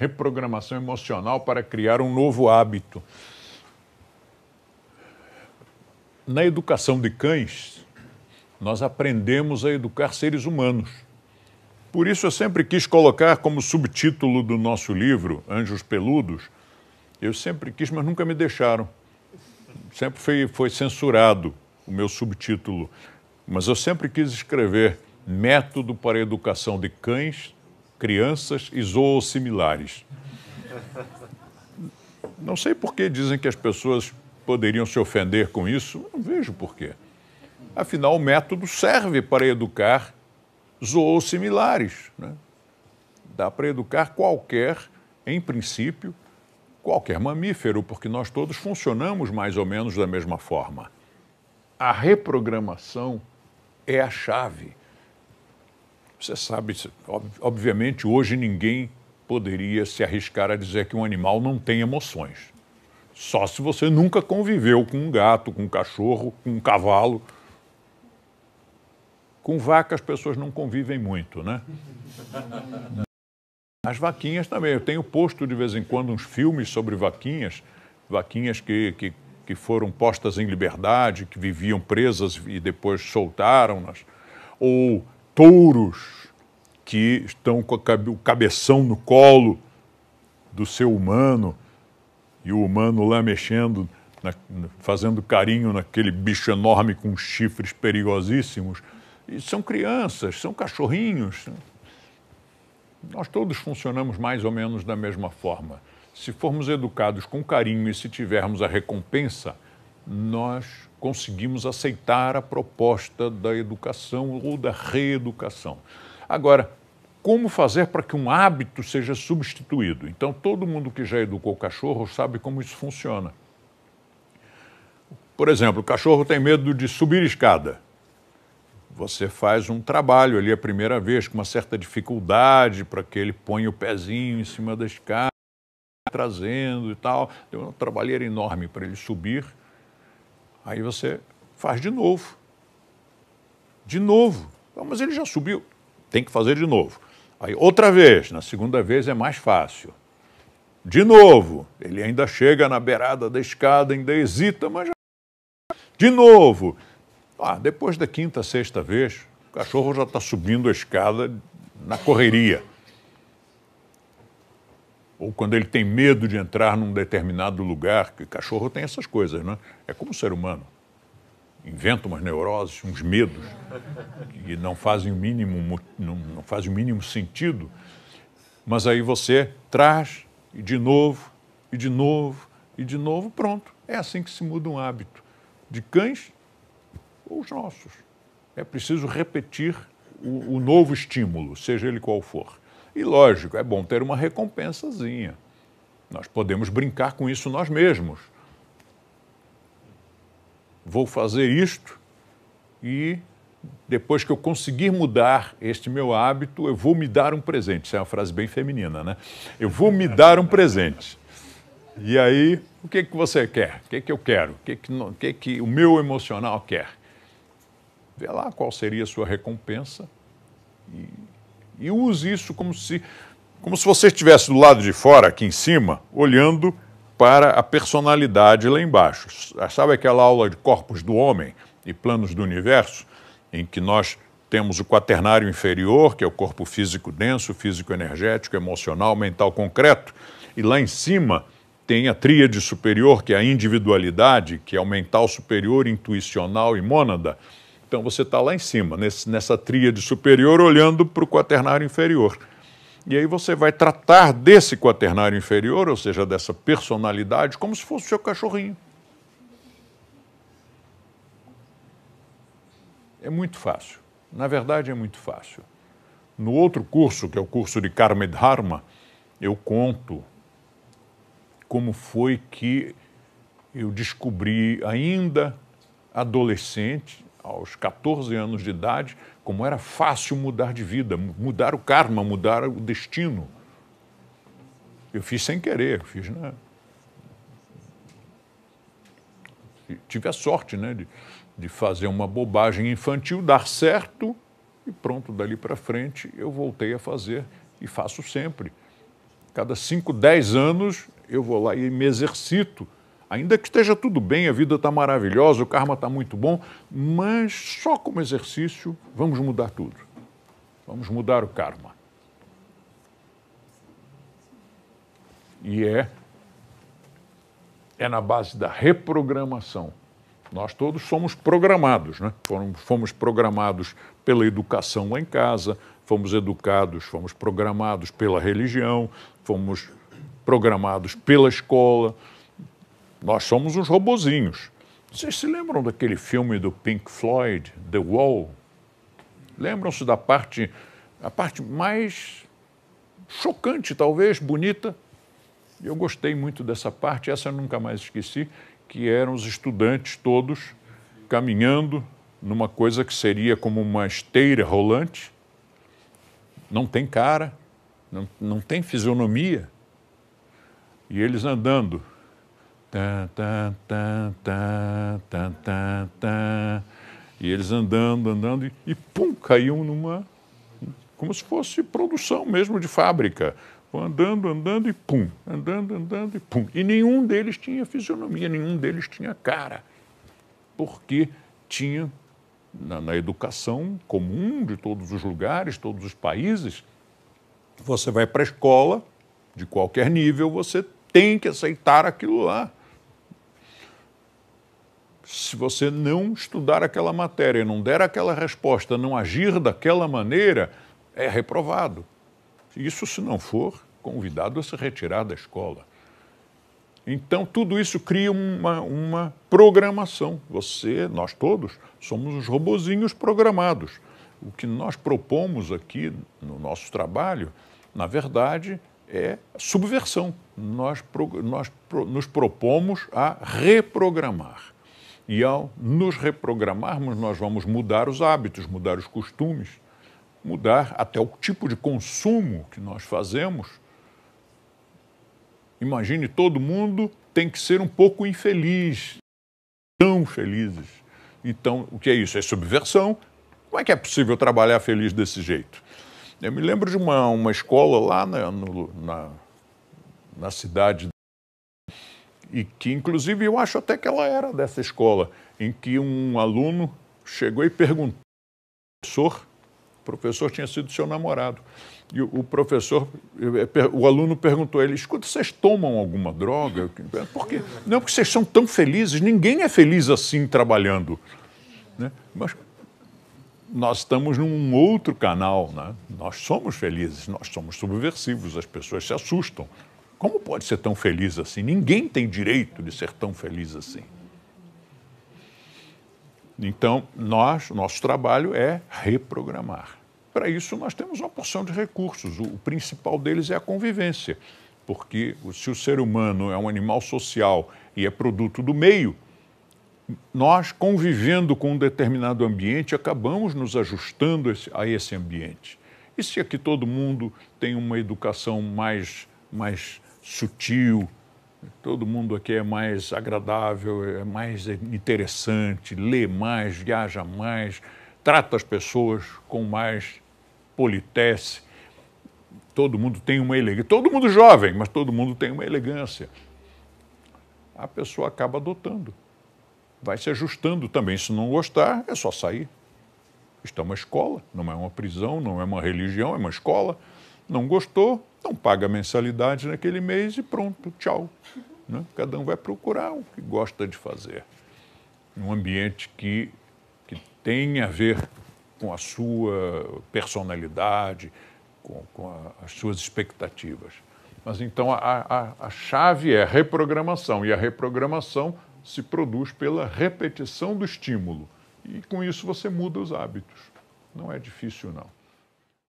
reprogramação emocional para criar um novo hábito. Na educação de cães, nós aprendemos a educar seres humanos. Por isso, eu sempre quis colocar como subtítulo do nosso livro, Anjos Peludos, eu sempre quis, mas nunca me deixaram. Sempre foi, foi censurado o meu subtítulo. Mas eu sempre quis escrever Método para a Educação de Cães crianças e zoossimilares. Não sei por que dizem que as pessoas poderiam se ofender com isso, não vejo porquê. Afinal, o método serve para educar zoossimilares. Né? Dá para educar qualquer, em princípio, qualquer mamífero, porque nós todos funcionamos mais ou menos da mesma forma. A reprogramação é a chave você sabe, obviamente, hoje ninguém poderia se arriscar a dizer que um animal não tem emoções. Só se você nunca conviveu com um gato, com um cachorro, com um cavalo. Com vaca as pessoas não convivem muito, né? As vaquinhas também. Eu tenho posto de vez em quando uns filmes sobre vaquinhas, vaquinhas que, que, que foram postas em liberdade, que viviam presas e depois soltaram-nas. Ou touros que estão com o cabeção no colo do ser humano e o humano lá mexendo, na, fazendo carinho naquele bicho enorme com chifres perigosíssimos. E são crianças, são cachorrinhos. Nós todos funcionamos mais ou menos da mesma forma. Se formos educados com carinho e se tivermos a recompensa, nós conseguimos aceitar a proposta da educação ou da reeducação. Agora, como fazer para que um hábito seja substituído. Então, todo mundo que já educou cachorro sabe como isso funciona. Por exemplo, o cachorro tem medo de subir escada. Você faz um trabalho ali a primeira vez, com uma certa dificuldade, para que ele ponha o pezinho em cima da escada, trazendo e tal. Deu uma trabalheira enorme para ele subir. Aí você faz de novo. De novo. Mas ele já subiu. Tem que fazer de novo. Aí outra vez, na segunda vez é mais fácil. De novo, ele ainda chega na beirada da escada, ainda hesita, mas já. De novo. Ah, depois da quinta, sexta vez, o cachorro já está subindo a escada na correria. Ou quando ele tem medo de entrar num determinado lugar, que cachorro tem essas coisas, né? É como o ser humano inventa umas neuroses, uns medos que não fazem o mínimo, não, não fazem o mínimo sentido. Mas aí você traz e de novo, e de novo, e de novo, pronto. É assim que se muda um hábito de cães ou os nossos. É preciso repetir o, o novo estímulo, seja ele qual for. E lógico, é bom ter uma recompensazinha. Nós podemos brincar com isso nós mesmos vou fazer isto e depois que eu conseguir mudar este meu hábito, eu vou me dar um presente. Isso é uma frase bem feminina, né? Eu vou me dar um presente. E aí, o que, que você quer? O que, que eu quero? O que, que, o que, que o meu emocional quer? Vê lá qual seria a sua recompensa e, e use isso como se, como se você estivesse do lado de fora, aqui em cima, olhando para a personalidade lá embaixo. Sabe aquela aula de corpos do homem e planos do universo, em que nós temos o quaternário inferior, que é o corpo físico denso, físico energético, emocional, mental concreto, e lá em cima tem a tríade superior, que é a individualidade, que é o mental superior, intuicional e mônada. Então você está lá em cima, nesse, nessa tríade superior, olhando para o quaternário inferior. E aí você vai tratar desse quaternário inferior, ou seja, dessa personalidade, como se fosse o seu cachorrinho. É muito fácil. Na verdade, é muito fácil. No outro curso, que é o curso de Karma e Dharma, eu conto como foi que eu descobri, ainda adolescente, aos 14 anos de idade, como era fácil mudar de vida, mudar o karma, mudar o destino. Eu fiz sem querer, fiz, né? Tive a sorte, né, de, de fazer uma bobagem infantil, dar certo e pronto, dali para frente eu voltei a fazer e faço sempre. Cada 5, 10 anos eu vou lá e me exercito Ainda que esteja tudo bem, a vida está maravilhosa, o karma está muito bom, mas só como exercício vamos mudar tudo. Vamos mudar o karma. E é, é na base da reprogramação. Nós todos somos programados, né? Fomos, fomos programados pela educação lá em casa, fomos educados, fomos programados pela religião, fomos programados pela escola nós somos uns robozinhos. Vocês se lembram daquele filme do Pink Floyd, The Wall? Lembram-se da parte, a parte mais chocante, talvez, bonita? Eu gostei muito dessa parte, essa eu nunca mais esqueci, que eram os estudantes todos caminhando numa coisa que seria como uma esteira rolante. Não tem cara, não, não tem fisionomia. E eles andando e eles andando, andando, e, e pum, caíam numa. como se fosse produção mesmo de fábrica. Andando, andando e pum, andando, andando e pum. E nenhum deles tinha fisionomia, nenhum deles tinha cara. Porque tinha, na, na educação comum de todos os lugares, todos os países, você vai para a escola, de qualquer nível, você tem que aceitar aquilo lá se você não estudar aquela matéria, não der aquela resposta, não agir daquela maneira, é reprovado. Isso se não for convidado a se retirar da escola. Então, tudo isso cria uma, uma programação. Você, nós todos, somos os robozinhos programados. O que nós propomos aqui no nosso trabalho, na verdade, é subversão. Nós, nós nos propomos a reprogramar. E ao nos reprogramarmos, nós vamos mudar os hábitos, mudar os costumes, mudar até o tipo de consumo que nós fazemos. Imagine todo mundo tem que ser um pouco infeliz, tão felizes. Então, o que é isso? É subversão. Como é que é possível trabalhar feliz desse jeito? Eu me lembro de uma, uma escola lá na, né, no, na, na cidade e que inclusive eu acho até que ela era dessa escola, em que um aluno chegou e perguntou ao professor, o professor tinha sido seu namorado, e o professor, eh, o aluno perguntou a ele, escuta, vocês tomam alguma droga? Porque, não, porque vocês são tão felizes, ninguém é feliz assim trabalhando. Né? Mas nós estamos num outro canal, né? nós somos felizes, nós somos subversivos, as pessoas se assustam. Como pode ser tão feliz assim? Ninguém tem direito de ser tão feliz assim. Então, nós, nosso trabalho é reprogramar. Para isso, nós temos uma porção de recursos. O, o principal deles é a convivência, porque se o ser humano é um animal social e é produto do meio, nós, convivendo com um determinado ambiente, acabamos nos ajustando a esse ambiente. E se aqui todo mundo tem uma educação mais, mais sutil, todo mundo aqui é mais agradável, é mais interessante, lê mais, viaja mais, trata as pessoas com mais politesse. Todo mundo tem uma elegância, todo mundo jovem, mas todo mundo tem uma elegância. A pessoa acaba adotando, vai se ajustando também. Se não gostar, é só sair. Isto é uma escola, não é uma prisão, não é uma religião, é uma escola. Não gostou, não paga a mensalidade naquele mês e pronto, tchau. Né? Cada um vai procurar o que gosta de fazer. Um ambiente que, que tem a ver com a sua personalidade, com, com a, as suas expectativas. Mas então a, a, a chave é a reprogramação, e a reprogramação se produz pela repetição do estímulo. E com isso você muda os hábitos. Não é difícil, não.